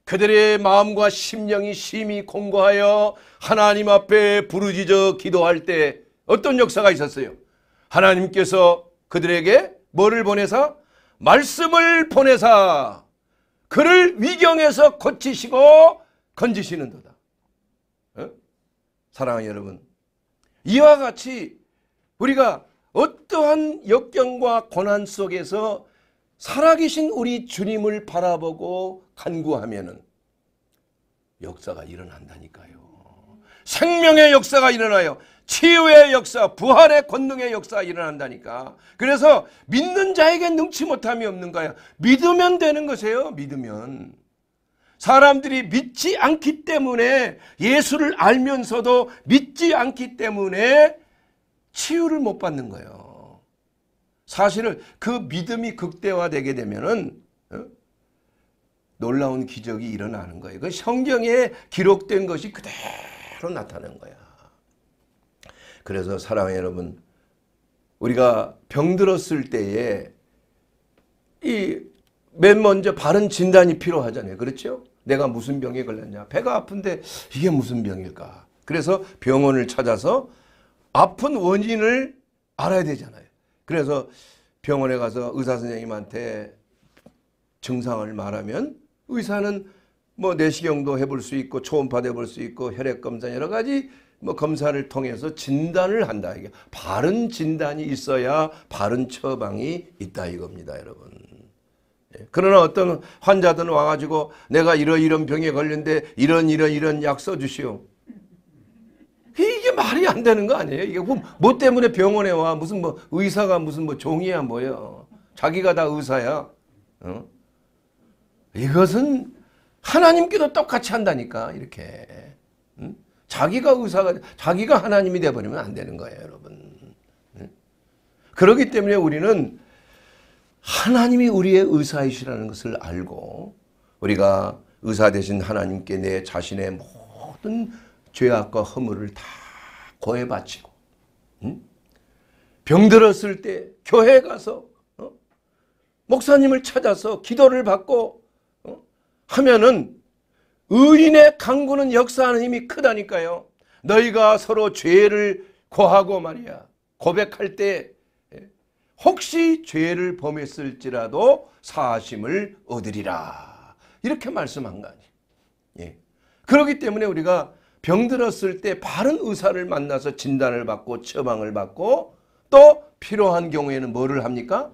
그들의 마음과 심령이 심히 공고하여 하나님 앞에 부르짖어 기도할 때 어떤 역사가 있었어요? 하나님께서 그들에게 뭐를 보내사? 말씀을 보내사 그를 위경에서 고치시고 건지시는도다. 어? 사랑하는 여러분 이와 같이 우리가 어떠한 역경과 고난 속에서 살아계신 우리 주님을 바라보고 간구하면 역사가 일어난다니까요. 생명의 역사가 일어나요. 치유의 역사, 부활의 권능의 역사가 일어난다니까. 그래서 믿는 자에게 능치 못함이 없는 거야. 믿으면 되는 것이에요. 믿으면. 사람들이 믿지 않기 때문에 예수를 알면서도 믿지 않기 때문에 치유를 못 받는 거예요. 사실은 그 믿음이 극대화되게 되면은 어? 놀라운 기적이 일어나는 거예요. 그 성경에 기록된 것이 그대로 나타나는 거야. 그래서 사랑해 여러분 우리가 병들었을 때에 이맨 먼저 바른 진단이 필요하잖아요. 그렇죠? 내가 무슨 병에 걸렸냐. 배가 아픈데 이게 무슨 병일까. 그래서 병원을 찾아서 아픈 원인을 알아야 되잖아요. 그래서 병원에 가서 의사 선생님한테 증상을 말하면 의사는 뭐 내시경도 해볼 수 있고 초음파도 해볼 수 있고 혈액 검사 여러 가지 뭐 검사를 통해서 진단을 한다 이게 바른 진단이 있어야 바른 처방이 있다 이겁니다 여러분. 예, 그러나 어떤 환자들은 와가지고 내가 이런 이런 병에 걸린데 이런 이런 이런 약 써주시오. 이게 말이 안 되는 거 아니에요? 이게 뭐, 뭐 때문에 병원에 와 무슨 뭐 의사가 무슨 뭐 종이야 뭐야 자기가 다 의사야. 어? 이것은 하나님께도 똑같이 한다니까 이렇게 응? 자기가 의사가 자기가 하나님이 돼버리면 안 되는 거예요 여러분. 응? 그렇기 때문에 우리는 하나님이 우리의 의사이시라는 것을 알고 우리가 의사 되신 하나님께 내 자신의 모든 죄악과 허물을 다 고해 바치고 병들었을 때 교회 에 가서 어? 목사님을 찾아서 기도를 받고 어? 하면은 의인의 강구는 역사하는 힘이 크다니까요. 너희가 서로 죄를 고하고 말이야. 고백할 때 혹시 죄를 범했을지라도 사심을 얻으리라. 이렇게 말씀한 거 아니에요. 예. 그렇기 때문에 우리가 병들었을 때 바른 의사를 만나서 진단을 받고 처방을 받고 또 필요한 경우에는 뭐를 합니까?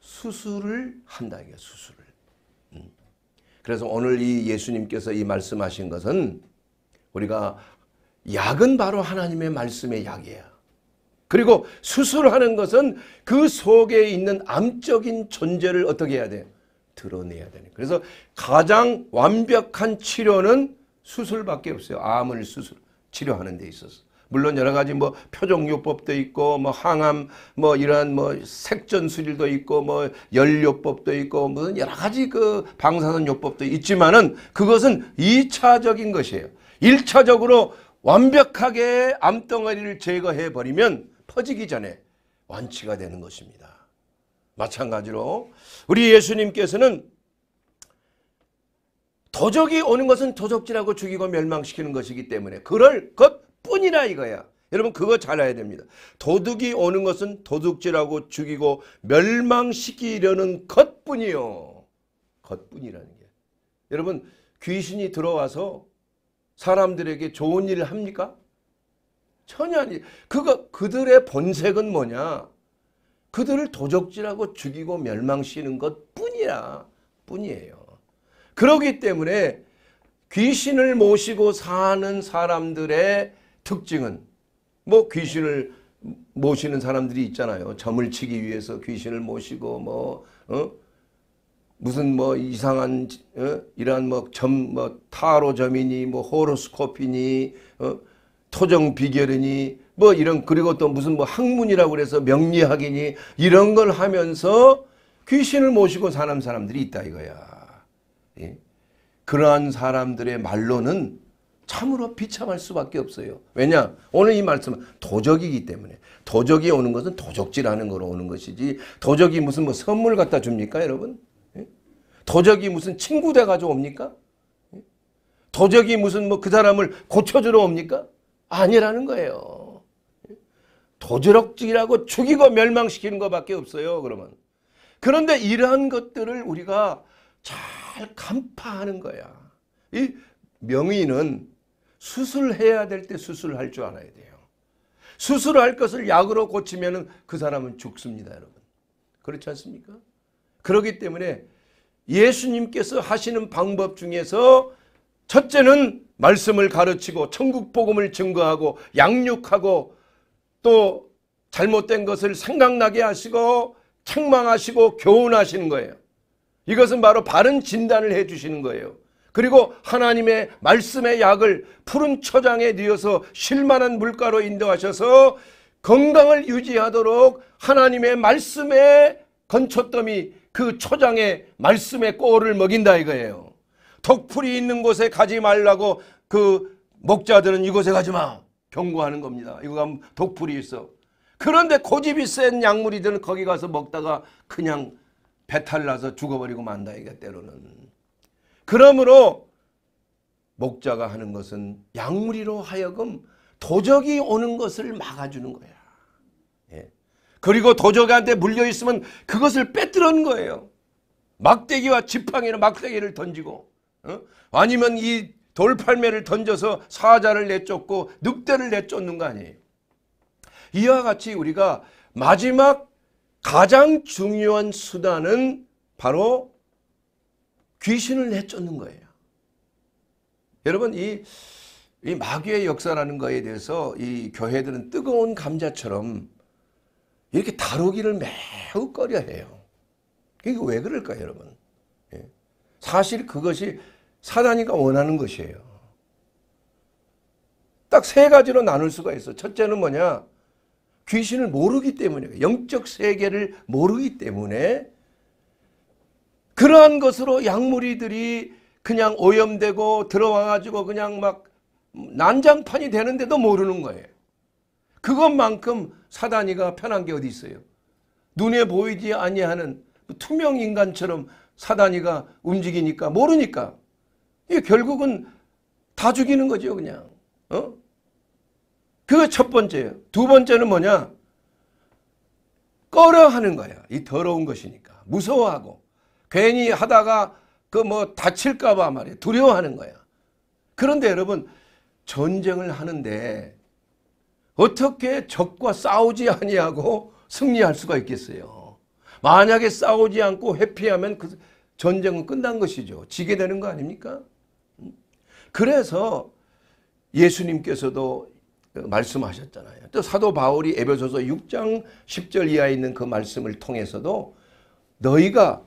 수술을 한다 이게 수술을. 음. 그래서 오늘 이 예수님께서 이 말씀하신 것은 우리가 약은 바로 하나님의 말씀의 약이야. 그리고 수술하는 것은 그 속에 있는 암적인 존재를 어떻게 해야 돼요? 드러내야 되는 그래서 가장 완벽한 치료는 수술밖에 없어요. 암을 수술 치료하는 데 있어서. 물론 여러 가지 뭐 표정요법도 있고 뭐 항암 뭐 이러한 뭐 색전술도 수 있고 뭐 연료법도 있고 뭐 여러 가지 그 방사선 요법도 있지만은 그것은 2차적인 것이에요. 1차적으로 완벽하게 암덩어리를 제거해 버리면 퍼지기 전에 완치가 되는 것입니다. 마찬가지로 우리 예수님께서는 도적이 오는 것은 도적질하고 죽이고 멸망시키는 것이기 때문에 그럴 것뿐이라 이거야. 여러분 그거 잘 알아야 됩니다. 도둑이 오는 것은 도둑질하고 죽이고 멸망시키려는 것뿐이요. 것뿐이라는 게. 여러분 귀신이 들어와서 사람들에게 좋은 일을 합니까? 전혀 아니. 그거 그들의 본색은 뭐냐? 그들을 도적질하고 죽이고 멸망시키는 것 뿐이야. 뿐이에요. 그러기 때문에 귀신을 모시고 사는 사람들의 특징은 뭐 귀신을 모시는 사람들이 있잖아요. 점을 치기 위해서 귀신을 모시고 뭐 어? 무슨 뭐 이상한 어? 이러뭐점뭐 뭐 타로점이니 뭐 호로스코피니 어? 토정 비결이니 뭐 이런 그리고 또 무슨 뭐 학문이라고 그래서 명리학이니 이런 걸 하면서 귀신을 모시고 사는 사람들이 있다 이거야. 예? 그러한 사람들의 말로는 참으로 비참할 수밖에 없어요. 왜냐? 오늘 이 말씀은 도적이기 때문에. 도적이 오는 것은 도적질하는 거로 오는 것이지 도적이 무슨 뭐 선물 갖다 줍니까 여러분? 예? 도적이 무슨 친구 돼가지고 옵니까? 예? 도적이 무슨 뭐 그 사람을 고쳐주러 옵니까? 아니라는 거예요. 도주럭질하고 죽이고 멸망시키는 것밖에 없어요. 그러면. 그런데 이러한 것들을 우리가 잘 간파하는 거야. 이 명의는 수술해야 될 때 수술할 줄 알아야 돼요. 수술할 것을 약으로 고치면 그 사람은 죽습니다. 여러분. 그렇지 않습니까? 그렇기 때문에 예수님께서 하시는 방법 중에서 첫째는 말씀을 가르치고 천국 복음을 증거하고 양육하고 또 잘못된 것을 생각나게 하시고 책망하시고 교훈하시는 거예요. 이것은 바로 바른 진단을 해 주시는 거예요. 그리고 하나님의 말씀의 약을 푸른 초장에 뉘어서 실만한 물가로 인도하셔서 건강을 유지하도록 하나님의 말씀의 건초더미 그 초장에 말씀의 꼬를 먹인다 이거예요. 덕풀이 있는 곳에 가지 말라고 그 목자들은 이곳에 가지 마. 경고하는 겁니다. 이거 가면 독풀이 있어. 그런데 고집이 센 약물이들은 거기 가서 먹다가 그냥 배탈 나서 죽어버리고 만다 이게 때로는. 그러므로 목자가 하는 것은 약물이로 하여금 도적이 오는 것을 막아주는 거야. 예. 그리고 도적한테 물려있으면 그것을 빼뜨는 거예요. 막대기와 지팡이로 막대기를 던지고 어? 아니면 이 돌팔매를 던져서 사자를 내쫓고 늑대를 내쫓는 거 아니에요. 이와 같이 우리가 마지막 가장 중요한 수단은 바로 귀신을 내쫓는 거예요. 여러분 이, 이 마귀의 역사라는 거에 대해서 이 교회들은 뜨거운 감자처럼 이렇게 다루기를 매우 꺼려해요. 이게 왜 그럴까요 여러분? 예. 사실 그것이 사단이가 원하는 것이에요. 딱 세 가지로 나눌 수가 있어. 첫째는 뭐냐? 귀신을 모르기 때문에, 영적 세계를 모르기 때문에 그러한 것으로 약물이들이 그냥 오염되고 들어와가지고 그냥 막 난장판이 되는데도 모르는 거예요. 그것만큼 사단이가 편한 게 어디 있어요. 눈에 보이지 아니하는 뭐 투명 인간처럼 사단이가 움직이니까 모르니까 이게 결국은 다 죽이는 거죠 그냥. 어? 그거 첫 번째예요. 두 번째는 뭐냐? 꺼려하는 거야. 이 더러운 것이니까. 무서워하고 괜히 하다가 그 뭐 다칠까 봐 말이야. 두려워하는 거야. 그런데 여러분 전쟁을 하는데 어떻게 적과 싸우지 아니하고 승리할 수가 있겠어요. 만약에 싸우지 않고 회피하면 그 전쟁은 끝난 것이죠. 지게 되는 거 아닙니까? 그래서 예수님께서도 말씀하셨잖아요. 또 사도 바울이 에베소서 6장 10절 이하에 있는 그 말씀을 통해서도 너희가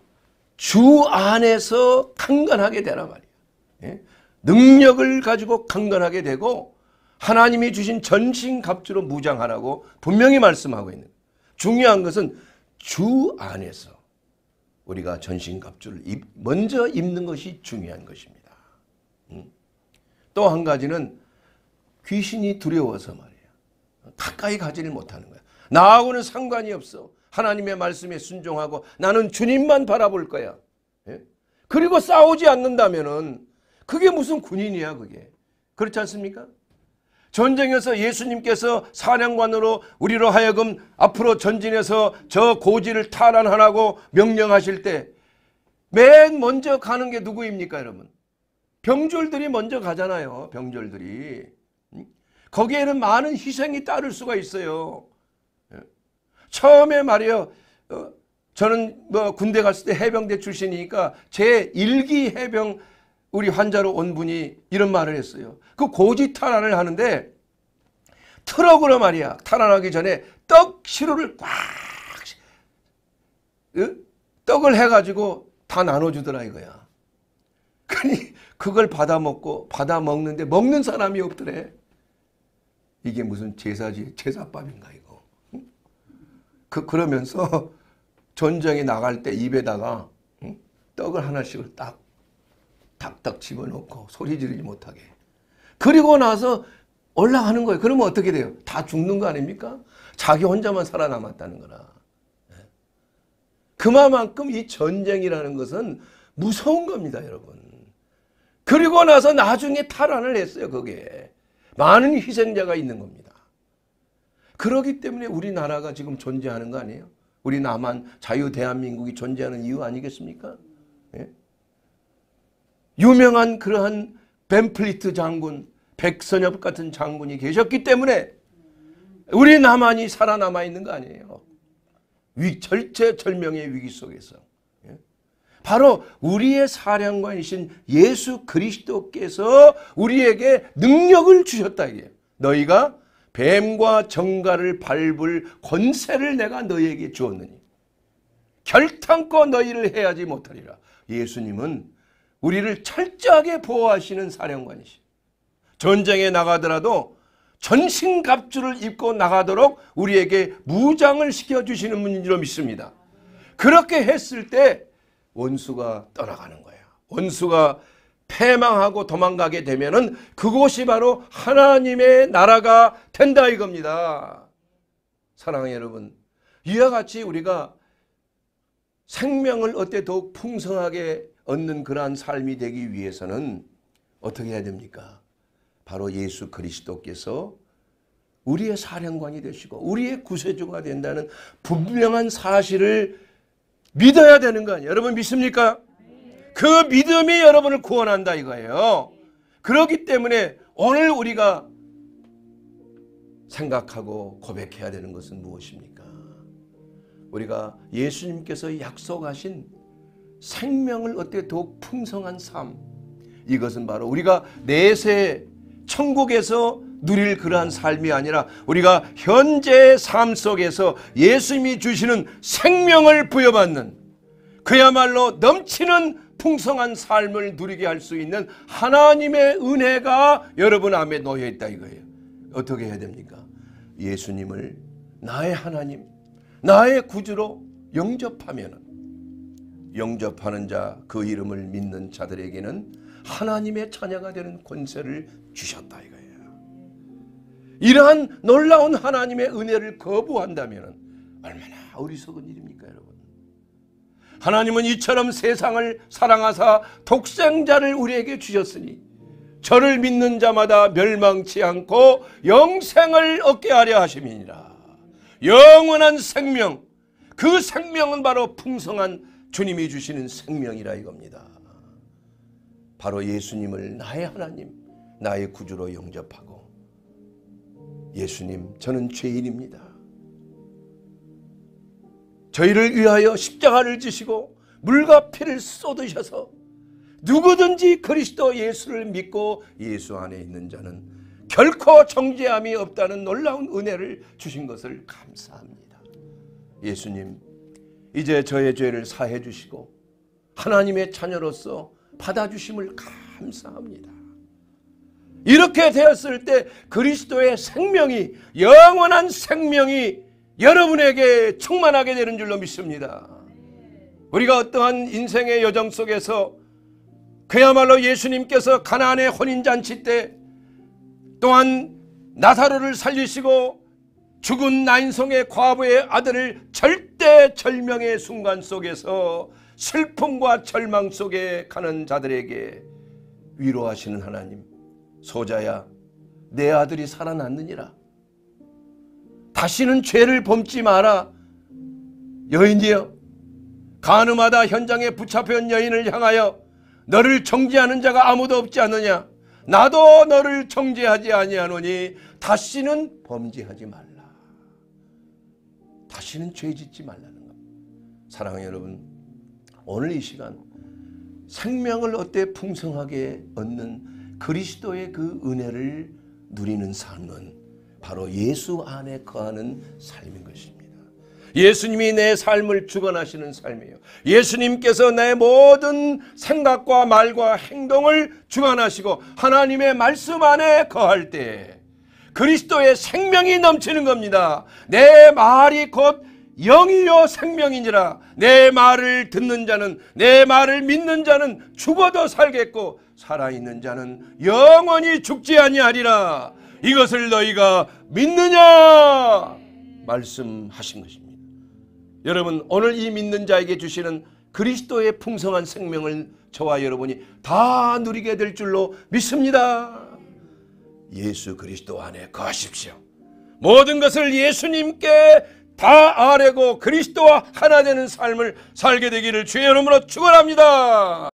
주 안에서 강건하게 되라 말이야. 예? 능력을 가지고 강건하게 되고 하나님이 주신 전신갑주로 무장하라고 분명히 말씀하고 있는 중요한 것은 주 안에서 우리가 전신갑주를 먼저 입는 것이 중요한 것입니다. 음? 또한 가지는 귀신이 두려워서 말이에요. 가까이 가지를 못하는 거야. 나하고는 상관이 없어. 하나님의 말씀에 순종하고 나는 주님만 바라볼 거야. 예? 그리고 싸우지 않는다면은 그게 무슨 군인이야 그게. 그렇지 않습니까? 전쟁에서 예수님께서 사령관으로 우리로 하여금 앞으로 전진해서 저 고지를 탈환하라고 명령하실 때 맨 먼저 가는 게 누구입니까 여러분? 병졸들이 먼저 가잖아요. 병졸들이. 거기에는 많은 희생이 따를 수가 있어요. 예. 처음에 말이에요. 어, 저는 뭐 군대 갔을 때 해병대 출신이니까 제 1기 해병 우리 환자로 온 분이 이런 말을 했어요. 그 고지 탈환을 하는데 트럭으로 말이야. 탈환하기 전에 떡 시로를 꽉 어? 떡을 해가지고 다 나눠주더라 이거야. 그니 그걸 받아먹고 받아먹는데 먹는 사람이 없더래. 이게 무슨 제사지 제사밥인가 이거. 그 그러면서 전쟁에 나갈 때 입에다가 떡을 하나씩을 딱 탁탁 집어넣고 소리 지르지 못하게. 그리고 나서 올라가는 거예요. 그러면 어떻게 돼요? 다 죽는 거 아닙니까? 자기 혼자만 살아남았다는 거라. 예? 그만큼 이 전쟁이라는 것은 무서운 겁니다, 여러분. 그리고 나서 나중에 탈환을 했어요. 그게. 많은 희생자가 있는 겁니다. 그러기 때문에 우리나라가 지금 존재하는 거 아니에요? 우리 남한 자유 대한민국이 존재하는 이유 아니겠습니까? 예? 유명한 그러한 뱀플리트 장군, 백선엽 같은 장군이 계셨기 때문에 우리 남한이 살아남아 있는 거 아니에요. 위, 절체절명의 위기 속에서. 바로 우리의 사령관이신 예수 그리스도께서 우리에게 능력을 주셨다 이게 너희가 뱀과 정갈을 밟을 권세를 내가 너희에게 주었느니 결탄코 너희를 해하지 못하리라. 예수님은 우리를 철저하게 보호하시는 사령관이시. 전쟁에 나가더라도 전신갑주를 입고 나가도록 우리에게 무장을 시켜주시는 분인 줄 믿습니다. 그렇게 했을 때 원수가 떠나가는 거예요. 원수가 패망하고 도망가게 되면은 그곳이 바로 하나님의 나라가 된다 이겁니다. 사랑하는 여러분, 이와 같이 우리가 생명을 어때 더욱 풍성하게 얻는 그러한 삶이 되기 위해서는 어떻게 해야 됩니까? 바로 예수 그리스도께서 우리의 사령관이 되시고 우리의 구세주가 된다는 분명한 사실을 믿어야 되는 거 아니에요? 여러분 믿습니까? 그 믿음이 여러분을 구원한다 이거예요. 그렇기 때문에 오늘 우리가 생각하고 고백해야 되는 것은 무엇입니까? 우리가 예수님께서 약속하신 생명을 어떻게 더욱 풍성한 삶 이것은 바로 우리가 내세 천국에서 누릴 그러한 삶이 아니라 우리가 현재의 삶 속에서 예수님이 주시는 생명을 부여받는 그야말로 넘치는 풍성한 삶을 누리게 할 수 있는 하나님의 은혜가 여러분 암에 놓여 있다 이거예요. 어떻게 해야 됩니까? 예수님을 나의 하나님, 나의 구주로 영접하면 영접하는 자 그 이름을 믿는 자들에게는 하나님의 자녀가 되는 권세를 주셨다 이거. 예요 이러한 놀라운 하나님의 은혜를 거부한다면 얼마나 어리석은 일입니까 여러분. 하나님은 이처럼 세상을 사랑하사 독생자를 우리에게 주셨으니 저를 믿는 자마다 멸망치 않고 영생을 얻게 하려 하심이니라. 영원한 생명 그 생명은 바로 풍성한 주님이 주시는 생명이라 이겁니다. 바로 예수님을 나의 하나님 나의 구주로 영접하고 예수님, 저는 죄인입니다. 저희를 위하여 십자가를 지시고 물과 피를 쏟으셔서 누구든지 그리스도 예수를 믿고 예수 안에 있는 자는 결코 정죄함이 없다는 놀라운 은혜를 주신 것을 감사합니다. 예수님, 이제 저의 죄를 사해 주시고 하나님의 자녀로서 받아주심을 감사합니다. 이렇게 되었을 때 그리스도의 생명이 영원한 생명이 여러분에게 충만하게 되는 줄로 믿습니다. 우리가 어떠한 인생의 여정 속에서 그야말로 예수님께서 가나안의 혼인잔치 때 또한 나사로를 살리시고 죽은 나인성의 과부의 아들을 절대절명의 순간 속에서 슬픔과 절망 속에 가는 자들에게 위로하시는 하나님 소자야 내 아들이 살아났느니라. 다시는 죄를 범지 마라. 여인이여 가늠하다 현장에 붙잡혀온 여인을 향하여 너를 정죄하는 자가 아무도 없지 않느냐. 나도 너를 정죄하지 아니하노니 다시는 범죄하지 말라. 다시는 죄 짓지 말라는 겁 사랑하는 여러분 오늘 이 시간 생명을 어때 풍성하게 얻는 그리스도의 그 은혜를 누리는 삶은 바로 예수 안에 거하는 삶인 것입니다. 예수님이 내 삶을 주관하시는 삶이에요. 예수님께서 내 모든 생각과 말과 행동을 주관하시고 하나님의 말씀 안에 거할 때 그리스도의 생명이 넘치는 겁니다. 내 말이 곧 영이요 생명이니라 내 말을 듣는 자는 내 말을 믿는 자는 죽어도 살겠고 살아있는 자는 영원히 죽지 아니하리라. 이것을 너희가 믿느냐? 말씀하신 것입니다. 여러분, 오늘 이 믿는 자에게 주시는 그리스도의 풍성한 생명을 저와 여러분이 다 누리게 될 줄로 믿습니다. 예수 그리스도 안에 거하십시오. 모든 것을 예수님께 다 아뢰고 그리스도와 하나 되는 삶을 살게 되기를 주의 이름으로 축원합니다.